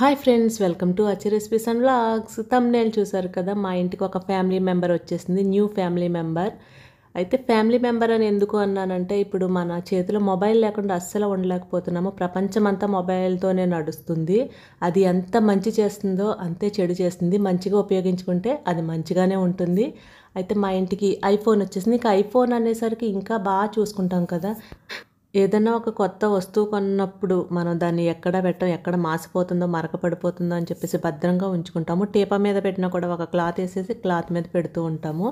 hi friends welcome to Achi recipes and vlogs thumbnail చూసారు కదా మా ఇంటికి ఒక ఫ్యామిలీ మెంబర్ వచ్చేసింది న్యూ ఫ్యామిలీ మెంబర్ అయితే ఫ్యామిలీ మెంబర్ అని ఎందుకు అన్నానంటే ఇప్పుడు మన చేతిలో మొబైల్ లేకుండా అస్సలు ఉండలేకపోతున్నాము ప్రపంచం అంతా మొబైల్తోనే నడుస్తుంది అది ఎంత మంచి చేస్తుందో అంతే చెడు చేస్తుంది మంచిగా ఉపయోగించుకుంటే అది మంచిగానే ఉంటుంది అయితే మా ఇంటికి ఐఫోన్ వచ్చేసింది ఇంకా ఐఫోన్ అనేసరికి ఇంకా బాగా చూసుకుంటాం కదా ఏదైనా ఒక కొత్త వస్తువు కొన్నప్పుడు మనం దాన్ని ఎక్కడ పెట్టం ఎక్కడ మాసిపోతుందో మరక పడిపోతుందో అని చెప్పేసి భద్రంగా ఉంచుకుంటాము టీపా మీద పెట్టినా కూడా ఒక క్లాత్ వేసేసి క్లాత్ మీద పెడుతూ ఉంటాము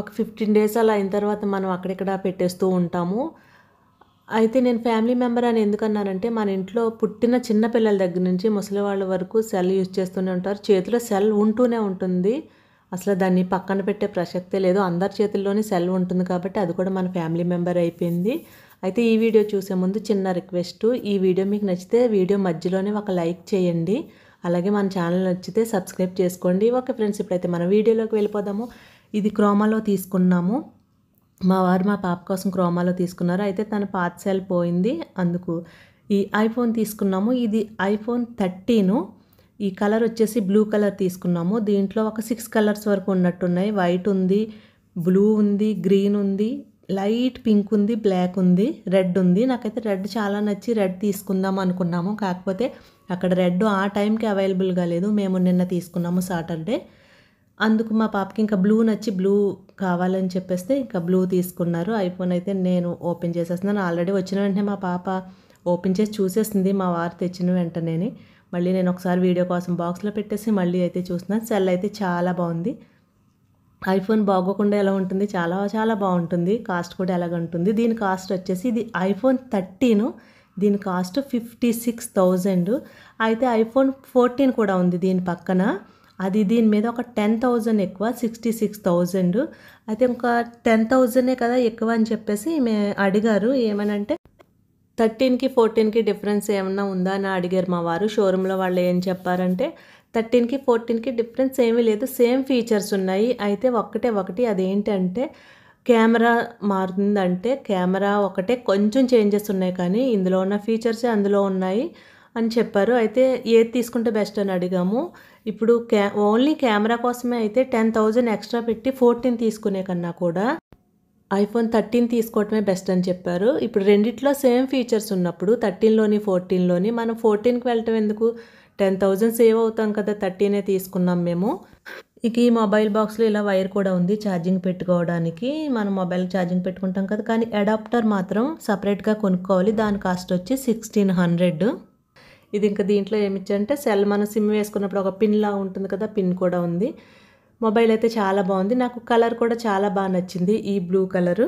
ఒక ఫిఫ్టీన్ డేస్ అలా అయిన తర్వాత మనం అక్కడిక్కడ పెట్టేస్తూ ఉంటాము అయితే నేను ఫ్యామిలీ మెంబర్ అని ఎందుకన్నానంటే మన ఇంట్లో పుట్టిన చిన్న పిల్లల దగ్గర నుంచి ముసలి వాళ్ళ వరకు సెల్ యూజ్ చేస్తూనే ఉంటారు చేతిలో సెల్ ఉంటూనే ఉంటుంది అసలు దాన్ని పక్కన పెట్టే ప్రసక్తే లేదు అందరి చేతుల్లోనే సెల్ ఉంటుంది కాబట్టి అది కూడా మన ఫ్యామిలీ మెంబర్ అయిపోయింది అయితే ఈ వీడియో చూసే ముందు చిన్న రిక్వెస్ట్ ఈ వీడియో మీకు నచ్చితే వీడియో మధ్యలోనే ఒక లైక్ చేయండి అలాగే మన ఛానల్ నచ్చితే సబ్స్క్రైబ్ చేసుకోండి ఓకే ఫ్రెండ్స్ ఇప్పుడైతే మన వీడియోలోకి వెళ్ళిపోదాము ఇది క్రోమాలో తీసుకున్నాము మా వారు మా పాప కోసం క్రోమాలో తీసుకున్నారు అయితే తన పాత సెల్ పోయింది అందుకు ఈ ఐఫోన్ తీసుకున్నాము ఇది ఐఫోన్ థర్టీను ఈ కలర్ వచ్చేసి బ్లూ కలర్ తీసుకున్నాము దీంట్లో ఒక సిక్స్ కలర్స్ వరకు ఉన్నట్టున్నాయి వైట్ ఉంది బ్లూ ఉంది గ్రీన్ ఉంది లైట్ పింక్ ఉంది బ్లాక్ ఉంది రెడ్ ఉంది నాకైతే రెడ్ చాలా నచ్చి రెడ్ తీసుకుందాం అనుకున్నాము కాకపోతే అక్కడ రెడ్ ఆ టైంకి అవైలబుల్గా లేదు మేము నిన్న తీసుకున్నాము సాటర్డే అందుకు మా పాపకి ఇంకా బ్లూ నచ్చి బ్లూ కావాలని చెప్పేస్తే ఇంకా బ్లూ తీసుకున్నారు ఐఫోన్ అయితే నేను ఓపెన్ చేసేస్తున్నాను ఆల్రెడీ వచ్చిన వెంటనే మా పాప ఓపెన్ చేసి చూసేసింది మా వారు తెచ్చిన వెంటనే మళ్ళీ నేను ఒకసారి వీడియో కోసం బాక్స్లో పెట్టేసి మళ్ళీ అయితే చూస్తున్నాను సెల్ అయితే చాలా బాగుంది ఐఫోన్ బాగోకుండా ఎలా ఉంటుంది చాలా చాలా బాగుంటుంది కాస్ట్ కూడా ఎలాగ ఉంటుంది దీని కాస్ట్ వచ్చేసి ఇది ఐఫోన్ థర్టీను దీని కాస్ట్ ఫిఫ్టీ సిక్స్ థౌజండ్ అయితే ఐఫోన్ ఫోర్టీన్ కూడా ఉంది దీని పక్కన అది దీని మీద ఒక టెన్ థౌజండ్ ఎక్కువ సిక్స్టీ సిక్స్ థౌజండ్ అయితే ఇంకా టెన్ థౌజండే కదా ఎక్కువ అని చెప్పేసి మే అడిగారు ఏమనంటే థర్టీన్కి ఫోర్టీన్కి డిఫరెన్స్ ఏమన్నా ఉందా అని అడిగారు మా వారు షోరూంలో వాళ్ళు ఏం చెప్పారంటే థర్టీన్కి ఫోర్టీన్కి డిఫరెన్స్ ఏమీ లేదు సేమ్ ఫీచర్స్ ఉన్నాయి అయితే ఒక్కటే ఒకటి అదేంటంటే కెమెరా మారుతుందంటే కెమెరా ఒకటే కొంచెం చేంజెస్ ఉన్నాయి కానీ ఇందులో ఉన్న ఫీచర్సే అందులో ఉన్నాయి అని చెప్పారు అయితే ఏది తీసుకుంటే బెస్ట్ అని అడిగాము ఇప్పుడు క్యా ఓన్లీ కెమెరా కోసమే అయితే టెన్ థౌజండ్ ఎక్స్ట్రా పెట్టి ఫోర్టీన్ తీసుకునే కన్నా కూడా ఐఫోన్ థర్టీన్ తీసుకోవటమే బెస్ట్ అని చెప్పారు ఇప్పుడు రెండిట్లో సేమ్ ఫీచర్స్ ఉన్నప్పుడు థర్టీన్లోని ఫోర్టీన్లోని మనం ఫోర్టీన్కి వెళ్ళటం ఎందుకు టెన్ థౌజండ్ సేవ్ అవుతాం కదా థర్టీనే తీసుకున్నాం మేము ఇక ఈ మొబైల్ బాక్స్లో ఇలా వైర్ కూడా ఉంది ఛార్జింగ్ పెట్టుకోవడానికి మనం మొబైల్ ఛార్జింగ్ పెట్టుకుంటాం కదా కానీ అడాప్టర్ మాత్రం సపరేట్గా కొనుక్కోవాలి దాని కాస్ట్ వచ్చి సిక్స్టీన్ హండ్రెడ్ ఇది ఇంకా దీంట్లో ఏమిచ్చంటే సెల్ మనం సిమ్ వేసుకున్నప్పుడు ఒక పిన్లా ఉంటుంది కదా పిన్ కూడా ఉంది మొబైల్ అయితే చాలా బాగుంది నాకు కలర్ కూడా చాలా బాగా నచ్చింది ఈ బ్లూ కలరు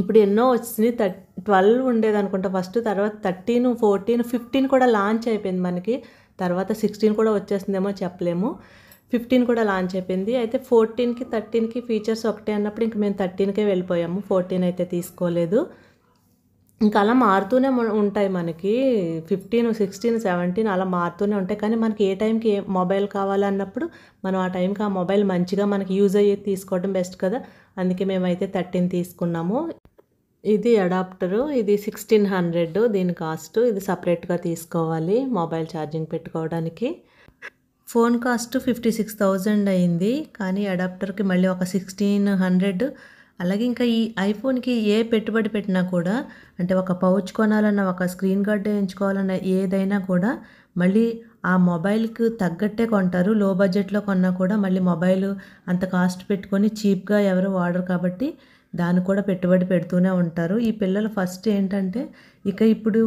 ఇప్పుడు ఎన్నో వచ్చింది థర్ ట్వెల్వ్ ఉండేది అనుకుంటా ఫస్ట్ తర్వాత థర్టీన్ ఫోర్టీన్ ఫిఫ్టీన్ కూడా లాంచ్ అయిపోయింది మనకి తర్వాత సిక్స్టీన్ కూడా వచ్చేసిందేమో చెప్పలేము ఫిఫ్టీన్ కూడా లాంచ్ అయిపోయింది అయితే ఫోర్టీన్కి థర్టీన్కి ఫీచర్స్ ఒకటే అన్నప్పుడు ఇంక మేము థర్టీన్కే వెళ్ళిపోయాము ఫోర్టీన్ అయితే తీసుకోలేదు ఇంకా అలా మారుతూనే ఉంటాయి మనకి ఫిఫ్టీన్ సిక్స్టీన్ సెవెంటీన్ అలా మారుతూనే ఉంటాయి కానీ మనకి ఏ టైంకి ఏ మొబైల్ కావాలన్నప్పుడు మనం ఆ టైంకి ఆ మొబైల్ మంచిగా మనకి యూజ్ అయ్యేది తీసుకోవడం బెస్ట్ కదా అందుకే మేమైతే థర్టీన్ తీసుకున్నాము ఇది అడాప్టరు ఇది సిక్స్టీన్ హండ్రెడ్ దీని కాస్ట్ ఇది సపరేట్గా తీసుకోవాలి మొబైల్ ఛార్జింగ్ పెట్టుకోవడానికి phone cost fifty six thousand అయింది కానీ అడాప్టర్కి మళ్ళీ ఒక సిక్స్టీన్ హండ్రెడ్ అలాగే ఇంకా ఈ ఐఫోన్కి ఏ పెట్టుబడి పెట్టినా కూడా అంటే ఒక పౌచ్ కొనాలన్నా ఒక స్క్రీన్ గార్డ్ ఎంచుకోవాలన్నా ఏదైనా కూడా మళ్ళీ ఆ మొబైల్కి తగ్గట్టే కొంటారు లో బడ్జెట్లో కొన్నా కూడా మళ్ళీ మొబైల్ అంత కాస్ట్ పెట్టుకొని చీప్గా ఎవరు వాడరు కాబట్టి దాన్ని కూడా పెట్టుబడి పెడుతూనే ఉంటారు ఈ పిల్లలు ఫస్ట్ ఏంటంటే ఇక ఇప్పుడు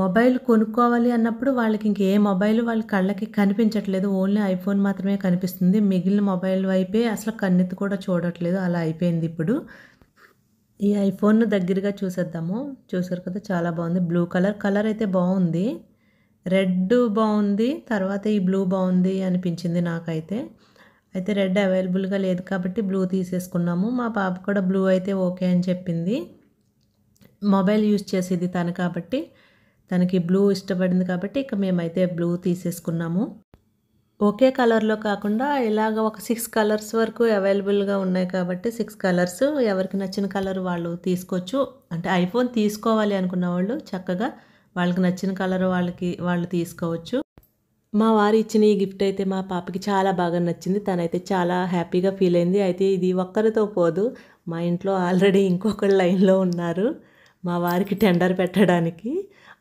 మొబైల్ కొనుక్కోవాలి అన్నప్పుడు వాళ్ళకి ఇంక ఏ మొబైల్ వాళ్ళ కళ్ళకి కనిపించట్లేదు ఓన్లీ ఐఫోన్ మాత్రమే కనిపిస్తుంది మిగిలిన మొబైల్ వైపే అసలు కన్నెత్తి కూడా చూడట్లేదు అలా అయిపోయింది ఇప్పుడు ఈ ఐఫోన్ దగ్గరగా చూసేద్దాము చూసారు కదా చాలా బాగుంది బ్లూ కలర్ కలర్ అయితే బాగుంది రెడ్ బాగుంది తర్వాత ఈ బ్లూ బాగుంది అనిపించింది నాకైతే అయితే రెడ్ అవైలబుల్గా లేదు కాబట్టి బ్లూ తీసేసుకున్నాము మా పాప కూడా బ్లూ అయితే ఓకే అని చెప్పింది మొబైల్ యూజ్ చేసేది తను కాబట్టి తనకి బ్లూ ఇష్టపడింది కాబట్టి ఇక మేమైతే బ్లూ తీసేసుకున్నాము ఒకే కలర్లో కాకుండా ఇలాగ ఒక సిక్స్ కలర్స్ వరకు అవైలబుల్గా ఉన్నాయి కాబట్టి సిక్స్ కలర్స్ ఎవరికి నచ్చిన కలర్ వాళ్ళు తీసుకోవచ్చు అంటే ఐఫోన్ తీసుకోవాలి అనుకున్న వాళ్ళు చక్కగా వాళ్ళకి నచ్చిన కలర్ వాళ్ళకి వాళ్ళు తీసుకోవచ్చు మా వారు ఇచ్చిన ఈ గిఫ్ట్ అయితే మా పాపకి చాలా బాగా నచ్చింది తనైతే చాలా హ్యాపీగా ఫీల్ అయింది అయితే ఇది ఒక్కరితో పోదు మా ఇంట్లో ఆల్రెడీ ఇంకొకరు లైన్లో ఉన్నారు మా వారికి టెండర్ పెట్టడానికి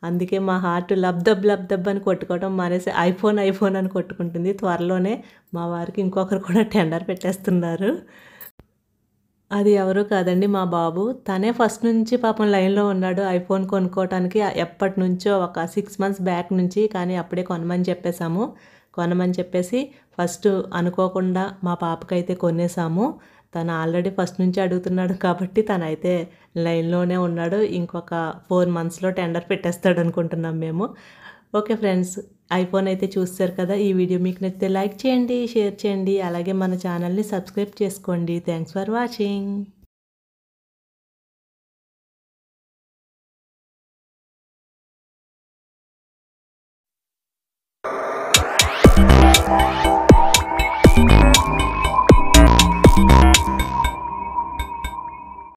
అందుకే మా హార్ట్ లబ్ దబ్ లబ్ దబ్ అని కొట్టుకోవడం మానేసి ఐఫోన్ ఐఫోన్ అని కొట్టుకుంటుంది త్వరలోనే మా వారికి ఇంకొకరు కూడా టెండర్ పెట్టేస్తున్నారు అది ఎవరు కాదండి మా బాబు తనే ఫస్ట్ నుంచి పాపం లైన్లో ఉన్నాడు ఐఫోన్ కొనుక్కోవటానికి ఎప్పటి నుంచో ఒక సిక్స్ మంత్స్ బ్యాక్ నుంచి కానీ అప్పుడే కొనమని చెప్పేశాము కొనమని చెప్పేసి ఫస్ట్ అనుకోకుండా మా పాపకైతే కొనేసాము తను ఆల్రెడీ ఫస్ట్ నుంచి అడుగుతున్నాడు కాబట్టి అయితే లైన్లోనే ఉన్నాడు ఇంకొక ఫోర్ మంత్స్లో టెండర్ పెట్టేస్తాడు అనుకుంటున్నాం మేము ఓకే ఫ్రెండ్స్ ఐఫోన్ అయితే చూస్తారు కదా ఈ వీడియో మీకు నచ్చితే లైక్ చేయండి షేర్ చేయండి అలాగే మన ఛానల్ని సబ్స్క్రైబ్ చేసుకోండి థ్యాంక్స్ ఫర్ వాచింగ్